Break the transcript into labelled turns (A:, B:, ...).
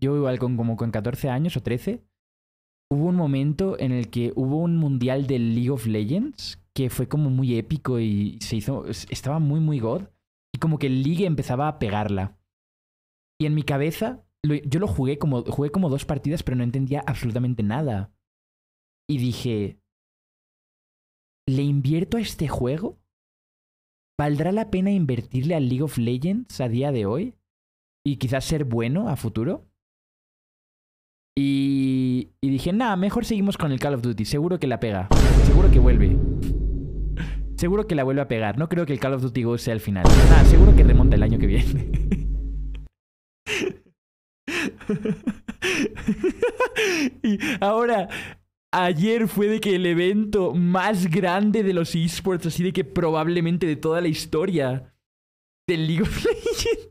A: yo igual con como con 14 años o 13, hubo un momento en el que hubo un mundial de League of Legends que fue como muy épico y se hizo, estaba muy, muy god. Y como que el League empezaba a pegarla. Y en mi cabeza, yo lo jugué como, jugué como dos partidas, pero no entendía absolutamente nada. Y dije, ¿le invierto a este juego? ¿Valdrá la pena invertirle al League of Legends a día de hoy? ¿Y quizás ser bueno a futuro? dije, nada, mejor seguimos con el Call of Duty. Seguro que la pega. Seguro que vuelve. Seguro que la vuelve a pegar. No creo que el Call of Duty Go sea el final. Nada, seguro que remonta el año que viene.
B: y ahora, ayer fue de que el evento más grande de los esports, así de que probablemente de toda la historia del League of Legends.